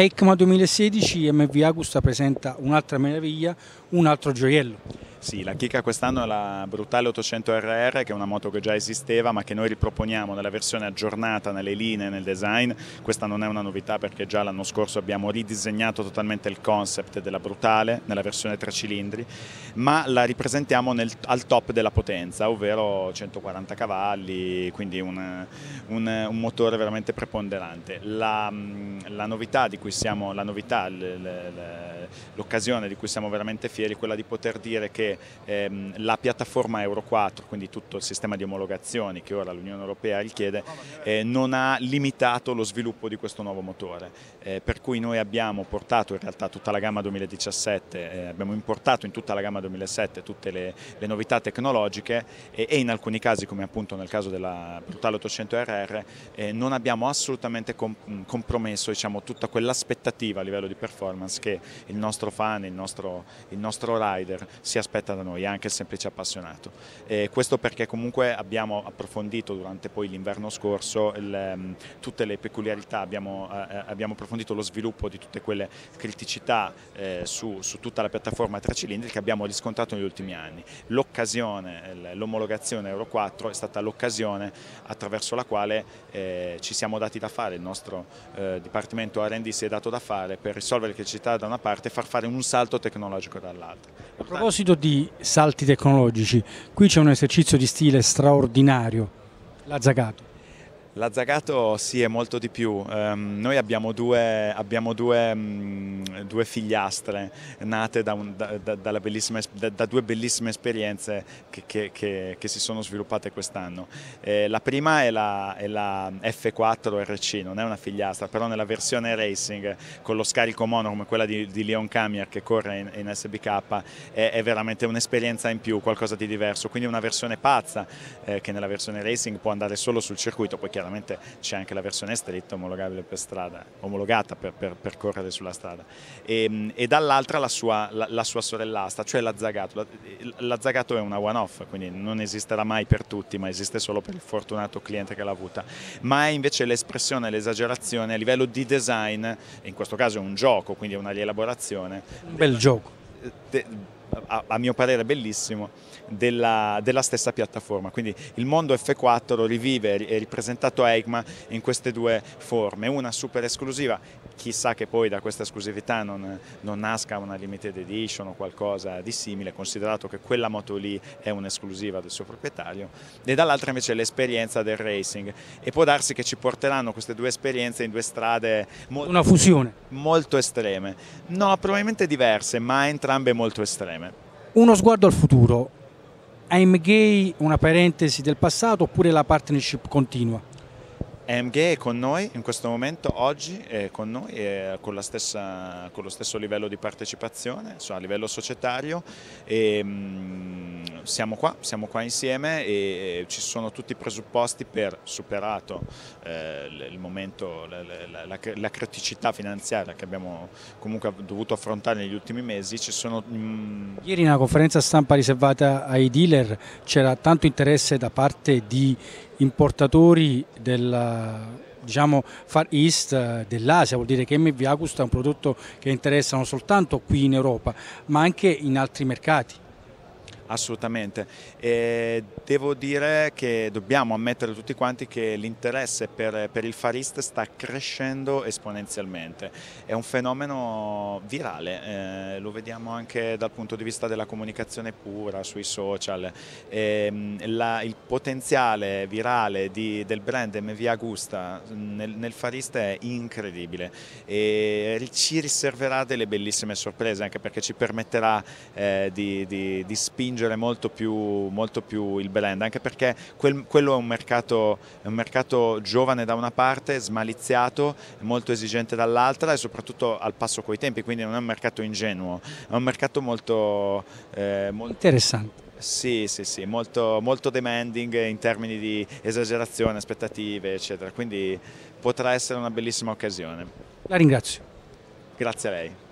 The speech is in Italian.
ECMA 2016 MV Agusta presenta un'altra meraviglia, un altro gioiello. Sì, la chicca quest'anno è la brutale 800 RR, che è una moto che già esisteva ma che noi riproponiamo nella versione aggiornata nelle linee, nel design. Questa non è una novità perché già l'anno scorso abbiamo ridisegnato totalmente il concept della brutale nella versione 3 cilindri, ma la ripresentiamo nel, al top della potenza, ovvero 140 cavalli, quindi un, un, un motore veramente preponderante. La, la, novità di cui siamo, la novità, l'occasione di cui siamo veramente fieri è quella di poter dire che ehm, la piattaforma Euro 4, quindi tutto il sistema di omologazioni che ora l'Unione Europea richiede, eh, non ha limitato lo sviluppo di questo nuovo motore, eh, per cui noi abbiamo portato in realtà tutta la gamma 2017, eh, abbiamo importato in tutta la gamma 2007 tutte le, le novità tecnologiche e, e, in alcuni casi, come appunto nel caso della Brutale 800 RR, eh, non abbiamo assolutamente comp compromesso diciamo, tutta quell'aspettativa a livello di performance che il nostro fan, il nostro, il nostro rider si aspetta aspetta da noi, anche il semplice appassionato. E questo perché comunque abbiamo approfondito durante poi l'inverno scorso il, ehm, tutte le peculiarità, abbiamo, eh, eh, abbiamo, approfondito lo sviluppo di tutte quelle criticità eh, su, su, tutta la piattaforma tre cilindri che abbiamo riscontrato negli ultimi anni. L'occasione, l'omologazione Euro 4 è stata l'occasione attraverso la quale eh, ci siamo dati da fare, il nostro eh, Dipartimento R&D si è dato da fare per risolvere le criticità da una parte e far fare un salto tecnologico dall'altra. A proposito di di salti tecnologici, qui c'è un esercizio di stile straordinario, la Zagato. L'azzagato sì, è molto di più. Um, noi abbiamo, due, abbiamo due, um, due figliastre nate da, un, da, da, bellissima, da, due bellissime esperienze che, che, che, che si sono sviluppate quest'anno. Eh, la prima è la, è la, F4 RC, non è una figliastra, però nella versione racing con lo scarico mono come quella di, di Leon Camier che corre in, in SBK è, è veramente un'esperienza in più, qualcosa di diverso. Quindi una versione pazza eh, che nella versione racing può andare solo sul circuito, poi chiaramente chiaramente c'è anche la versione street omologabile per strada, omologata per, per, per correre sulla strada, e, ehm, e dall'altra la sua, la, la sua, sorellastra, cioè l'azzagato. L'azzagato è una one-off, quindi non esisterà mai per tutti, ma esiste solo per il fortunato cliente che l'ha avuta, ma è invece l'espressione, l'esagerazione a livello di design, in questo caso è un gioco, quindi è una rielaborazione. Un bel gioco. Eh, de, a, a mio parere bellissimo, della, della, stessa piattaforma. Quindi il mondo F4 rivive, è ripresentato a EGMA in queste due forme, una super esclusiva chissà che poi da questa esclusività non, non nasca una limited edition o qualcosa di simile, considerato che quella moto lì è un'esclusiva del suo proprietario, e dall'altra invece l'esperienza del racing. E può darsi che ci porteranno queste due esperienze in due strade una fusione. molto estreme. No, probabilmente diverse, ma entrambe molto estreme. Uno sguardo al futuro. AMG una parentesi del passato oppure la partnership continua? AMG è con noi in questo momento, oggi è con noi, è con, con, lo stesso livello di partecipazione, cioè a livello societario. E, ehm, mh, siamo qua, siamo qua insieme e ci sono tutti i presupposti per superato eh, momento, la, la, la, la, criticità finanziaria che abbiamo comunque dovuto affrontare negli ultimi mesi. Sono, mh... Mm, Ieri nella conferenza stampa riservata ai dealer c'era tanto interesse da parte di importatori del diciamo Far East dell'Asia, vuol dire che MV Agusta è un prodotto che interessa non soltanto qui in Europa ma anche in altri mercati. Assolutamente. E devo dire che dobbiamo ammettere tutti quanti che l'interesse per, per, il Far East sta crescendo esponenzialmente. È un fenomeno virale, eh, lo vediamo anche dal punto di vista della comunicazione pura sui social. E, ehm, la, il potenziale virale di, del brand MV Agusta nel, nel Far East è incredibile e ci riserverà delle bellissime sorprese anche perché ci permetterà eh, di, di, di spingere spingere molto più, molto più il blend, anche perché quel, quello è un, mercato, è un, mercato, giovane da una parte, smaliziato, molto esigente dall'altra e soprattutto al passo coi tempi, quindi non è un mercato ingenuo, è un mercato molto... Eh, molto... Interessante. Sì, sì, sì, molto, molto, demanding in termini di esagerazione, aspettative, eccetera. Quindi potrà essere una bellissima occasione. La ringrazio. Grazie a lei.